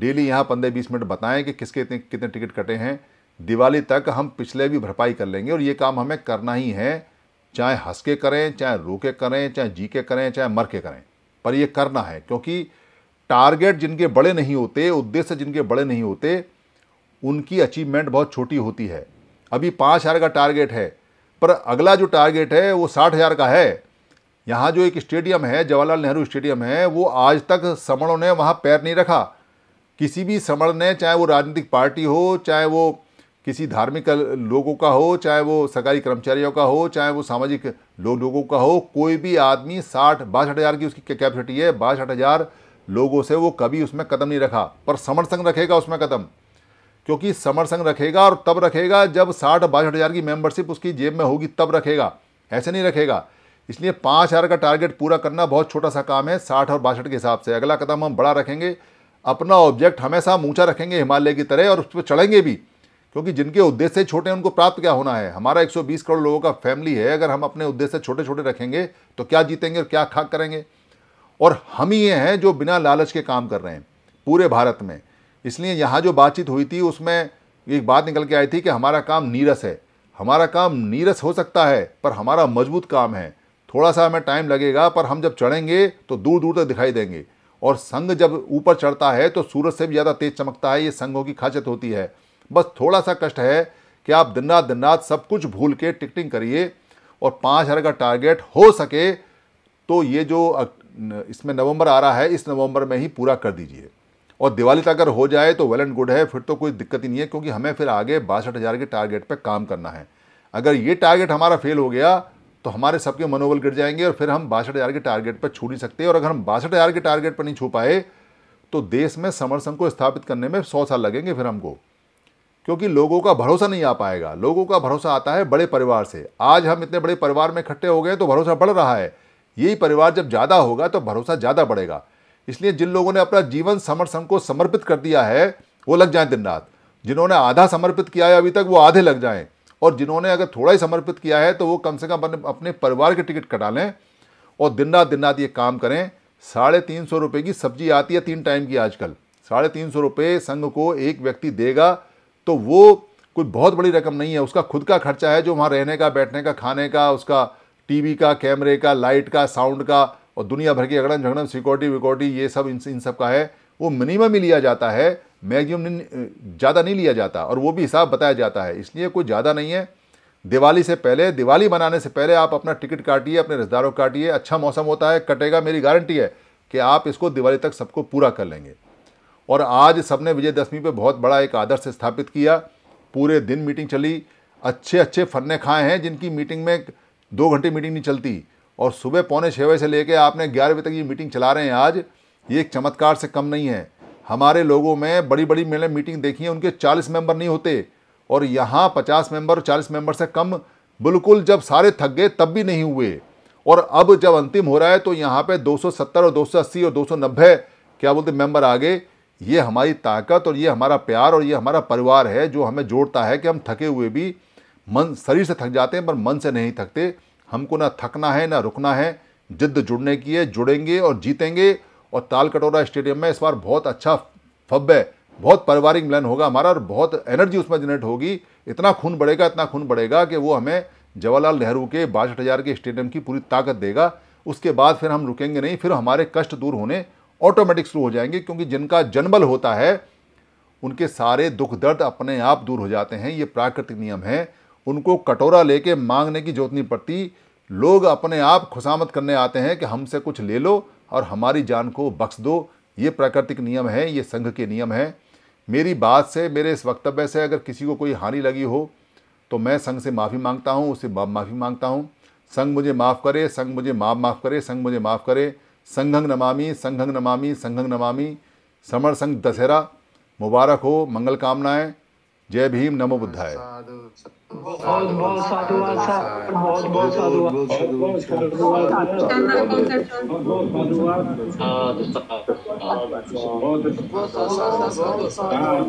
डेली यहाँ पंद्रह बीस मिनट बताएं कि किसके इतने कितने टिकट कटे हैं दिवाली तक हम पिछले भी भरपाई कर लेंगे और ये काम हमें करना ही है चाहे हंस के करें चाहे रो के करें चाहे जी के करें चाहे मर के करें पर ये करना है क्योंकि टारगेट जिनके बड़े नहीं होते उद्देश्य जिनके बड़े नहीं होते उनकी अचीवमेंट बहुत छोटी होती है अभी पाँच हज़ार का टारगेट है पर अगला जो टारगेट है वो साठ हज़ार का है यहाँ जो एक स्टेडियम है जवाहरलाल नेहरू स्टेडियम है वो आज तक समणों ने वहाँ पैर नहीं रखा किसी भी समर्थ ने चाहे वो राजनीतिक पार्टी हो चाहे वो किसी धार्मिक लोगों का हो चाहे वो सरकारी कर्मचारियों का हो चाहे वो सामाजिक लो, लोगों का हो कोई भी आदमी साठ बासठ हज़ार की उसकी कैपेसिटी है बासठ हज़ार लोगों से वो कभी उसमें कदम नहीं रखा पर समर संघ रखेगा उसमें कदम क्योंकि समर संघ रखेगा और तब रखेगा जब साठ बासठ हज़ार की मेंबरशिप उसकी जेब में होगी तब रखेगा ऐसे नहीं रखेगा इसलिए पाँच हज़ार का टारगेट पूरा करना बहुत छोटा सा काम है साठ और बासठ के हिसाब से अगला कदम हम बड़ा रखेंगे अपना ऑब्जेक्ट हमेशा ऊँचा रखेंगे हिमालय की तरह और उस पर चढ़ेंगे भी क्योंकि जिनके उद्देश्य छोटे हैं उनको प्राप्त क्या होना है हमारा 120 करोड़ लोगों का फैमिली है अगर हम अपने उद्देश्य छोटे छोटे रखेंगे तो क्या जीतेंगे और क्या खाक करेंगे और हम ही ये हैं जो बिना लालच के काम कर रहे हैं पूरे भारत में इसलिए यहाँ जो बातचीत हुई थी उसमें एक बात निकल के आई थी कि हमारा काम नीरस है हमारा काम नीरस हो सकता है पर हमारा मजबूत काम है थोड़ा सा हमें टाइम लगेगा पर हम जब चढ़ेंगे तो दूर दूर तक दिखाई देंगे और संग जब ऊपर चढ़ता है तो सूरज से भी ज़्यादा तेज चमकता है ये संगों की खासियत होती है बस थोड़ा सा कष्ट है कि आप दिन रात दिन रात सब कुछ भूल के टिकटिंग करिए और पाँच हज़ार का टारगेट हो सके तो ये जो इसमें नवंबर आ रहा है इस नवंबर में ही पूरा कर दीजिए और दिवाली तक अगर हो जाए तो वेल एंड गुड है फिर तो कोई दिक्कत ही नहीं है क्योंकि हमें फिर आगे बासठ हज़ार के टारगेट पर काम करना है अगर ये टारगेट हमारा फेल हो गया तो हमारे सबके मनोबल गिर जाएंगे और फिर हम बासठ हज़ार के टारगेट पर छू नहीं सकते और अगर हम बासठ हज़ार के टारगेट पर नहीं छू पाए तो देश में समर्थन को स्थापित करने में सौ साल लगेंगे फिर हमको क्योंकि लोगों का भरोसा नहीं आ पाएगा लोगों का भरोसा आता है बड़े परिवार से आज हम इतने बड़े परिवार में इकट्ठे हो गए तो भरोसा बढ़ रहा है यही परिवार जब ज़्यादा होगा तो भरोसा ज़्यादा बढ़ेगा इसलिए जिन लोगों ने अपना जीवन समर संघ को समर्पित कर दिया है वो लग जाए दिन रात जिन्होंने आधा समर्पित किया है अभी तक वो आधे लग जाएं और जिन्होंने अगर थोड़ा ही समर्पित किया है तो वो कम से कम अपने अपने परिवार के टिकट कटा लें और दिन रात दिन रात ये काम करें साढ़े तीन सौ रुपये की सब्जी आती है तीन टाइम की आजकल साढ़े तीन सौ रुपये संघ को एक व्यक्ति देगा तो वो कोई बहुत बड़ी रकम नहीं है उसका खुद का खर्चा है जो वहाँ रहने का बैठने का खाने का उसका टीवी का कैमरे का लाइट का साउंड का और दुनिया भर की अगड़न झगड़न सिक्योरिटी विक्योरिटी ये सब इन इन सब का है वो मिनिमम ही लिया जाता है मैगजिम ज़्यादा नहीं लिया जाता और वो भी हिसाब बताया जाता है इसलिए कोई ज़्यादा नहीं है दिवाली से पहले दिवाली मनाने से पहले आप अपना टिकट काटिए अपने रिश्तेदारों को काटिए अच्छा मौसम होता है कटेगा मेरी गारंटी है कि आप इसको दिवाली तक सबको पूरा कर लेंगे और आज सबने विजयदशमी पे बहुत बड़ा एक आदर्श स्थापित किया पूरे दिन मीटिंग चली अच्छे अच्छे फन्ने खाए हैं जिनकी मीटिंग में दो घंटे मीटिंग नहीं चलती और सुबह पौने छः बजे से लेकर आपने ग्यारह बजे तक ये मीटिंग चला रहे हैं आज ये एक चमत्कार से कम नहीं है हमारे लोगों में बड़ी बड़ी मैंने मीटिंग देखी है उनके चालीस मेंबर नहीं होते और यहाँ पचास मेंबर और चालीस मेंबर से कम बिल्कुल जब सारे थक गए तब भी नहीं हुए और अब जब अंतिम हो रहा है तो यहाँ पे 270 और 280 और 290 क्या बोलते मेंबर आ गए ये हमारी ताकत और ये हमारा प्यार और ये हमारा परिवार है जो हमें जोड़ता है कि हम थके हुए भी मन शरीर से थक जाते हैं पर मन से नहीं थकते हमको ना थकना है ना रुकना है जिद जुड़ने की है जुड़ेंगे और जीतेंगे और तालकटोरा स्टेडियम में इस बार बहुत अच्छा फब बहुत पारिवारिक मिलन होगा हमारा और बहुत एनर्जी उसमें जनरेट होगी इतना खून बढ़ेगा इतना खून बढ़ेगा कि वो हमें जवाहरलाल नेहरू के बासठ हज़ार के स्टेडियम की पूरी ताकत देगा उसके बाद फिर हम रुकेंगे नहीं फिर हमारे कष्ट दूर होने ऑटोमेटिक शुरू हो जाएंगे क्योंकि जिनका जनबल होता है उनके सारे दुख दर्द अपने आप दूर हो जाते हैं ये प्राकृतिक नियम है उनको कटोरा लेके मांगने की जरूरत नहीं पड़ती लोग अपने आप खुशामद करने आते हैं कि हमसे कुछ ले लो और हमारी जान को बख्श दो ये प्राकृतिक नियम है ये संघ के नियम हैं मेरी बात से मेरे इस वक्तव्य से अगर किसी को कोई हानि लगी हो तो मैं संघ से माफ़ी मांगता हूँ उससे माफ़ी मांगता हूँ संघ मुझे माफ़ करे संघ मुझे माफ माफ़ करे संघ मुझे माफ़ करे संघंग नमामी संघंग नमामी संघंग नमामी समर संघ दशहरा मुबारक हो मंगल कामनाएं जय भीम नमो बुद्धाय बहुत बहुत साधुवाद सर बहुत बहुत साधुवाद बहुत साधुवाद